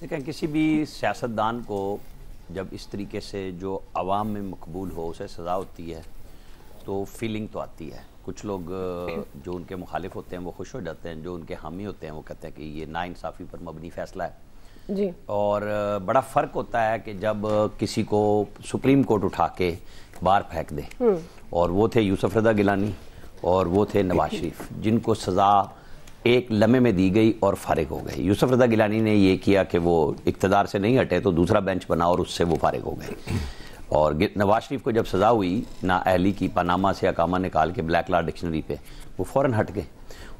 देखें किसी भी सियासतदान को जब इस तरीके से जो आवाम में मकबूल हो उसे सज़ा होती है तो फीलिंग तो आती है कुछ लोग जो उनके मुखालिफ होते हैं वो खुश हो जाते हैं जो उनके हामी होते हैं वो कहते हैं कि ये नाइंसाफ़ी पर मबनी फ़ैसला है जी और बड़ा फ़र्क होता है कि जब किसी को सुप्रीम कोर्ट उठा के बाहर फेंक दे हम्म। और वो थे यूसुफ रज़ा गिलानी और वो थे नवाज शरीफ जिनको सज़ा एक लम्हे में दी गई और फारिग हो गई यूसुफ रजा गिलानी ने यह किया कि वो इकतदार से नहीं हटे तो दूसरा बेंच बना और उससे वो फारिग हो गए और नवाज शरीफ को जब सज़ा हुई ना अहली की पनामा से अकामा निकाल के ब्लैक लॉ डिक्शनरी पे वो फ़ौर हट गए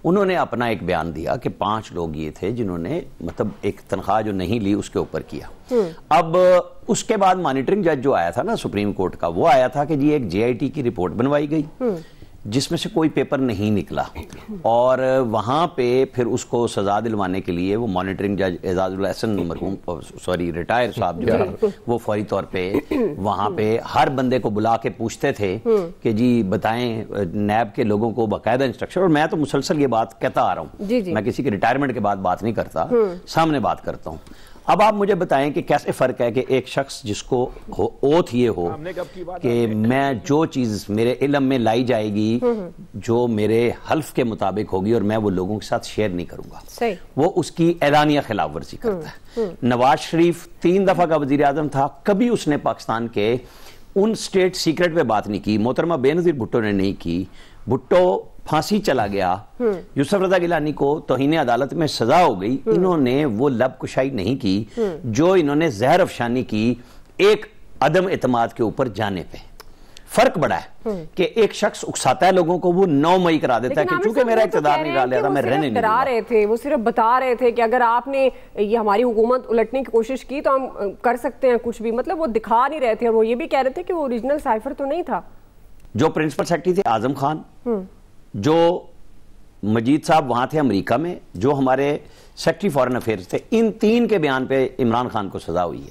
उन्होंने अपना एक बयान दिया कि पांच लोग ये थे जिन्होंने मतलब एक तनख्वाह जो नहीं ली उसके ऊपर किया हम्म। अब उसके बाद मॉनिटरिंग जज जो आया था ना सुप्रीम कोर्ट का वो आया था कि जी एक जेआईटी की रिपोर्ट बनवाई गई हम्म। जिसमें से कोई पेपर नहीं निकला और वहाँ पे फिर उसको सज़ा दिलवाने के लिए वो मॉनिटरिंग जज एजाजन मरहूम सॉरी रिटायर साहब जो है वो फौरी तौर पे वहाँ पे हर बंदे को बुला के पूछते थे कि जी बताएं नैब के लोगों को बाकायदा इंस्ट्रक्शन और मैं तो मुसलसल ये बात कहता आ रहा हूँ मैं किसी के रिटायरमेंट के बाद बात नहीं करता सामने बात करता हूँ अब आप मुझे बताएं कि कैसे फ़र्क है कि एक शख्स जिसको ओथ ये हो कि मैं जो चीज़ मेरे इलम में लाई जाएगी हम्म, हम्म। जो मेरे हल्फ के मुताबिक होगी और मैं वो लोगों के साथ शेयर नहीं करूंगा वो उसकी ऐलानिया खिलाफ वर्जी हम्म, करता है नवाज शरीफ तीन दफ़ा का वजी अजम था कभी उसने पाकिस्तान के उन स्टेट सीक्रेट पर बात नहीं की मोहतरमा बेनज़ीर भुट्टो ने नहीं की भुट्टो फांसी चला गया हम्म। यूसफ रजा गिलानी को तोहन अदालत में सजा हो गई हम्म। इन्होंने वो लब कुशाई नहीं की हम्म। जो इन्होंने जहर अफशानी की एक अदम एतमाद के ऊपर जाने पे फर्क बड़ा है कि एक शख्स उकसाता है लोगों को वो नौ मई करा देता है क्योंकि चूंकि मेरा तो इकतदार नहीं डाल रहा मैं रहने नहीं करा रहे थे वो सिर्फ बता रहे थे कि अगर आपने ये हमारी हुकूमत उलटने की कोशिश की तो हम कर सकते हैं कुछ भी मतलब वो दिखा नहीं रहे थे और वो ये भी कह रहे थे कि वो ओरिजिनल साइफर तो नहीं था जो प्रिंसिपल सेक्रेटरी थे आजम खान जो मजीद साहब वहाँ थे अमेरिका में जो हमारे सेक्रेटरी फॉरेन अफेयर्स थे इन तीन के बयान पे इमरान खान को सज़ा हुई है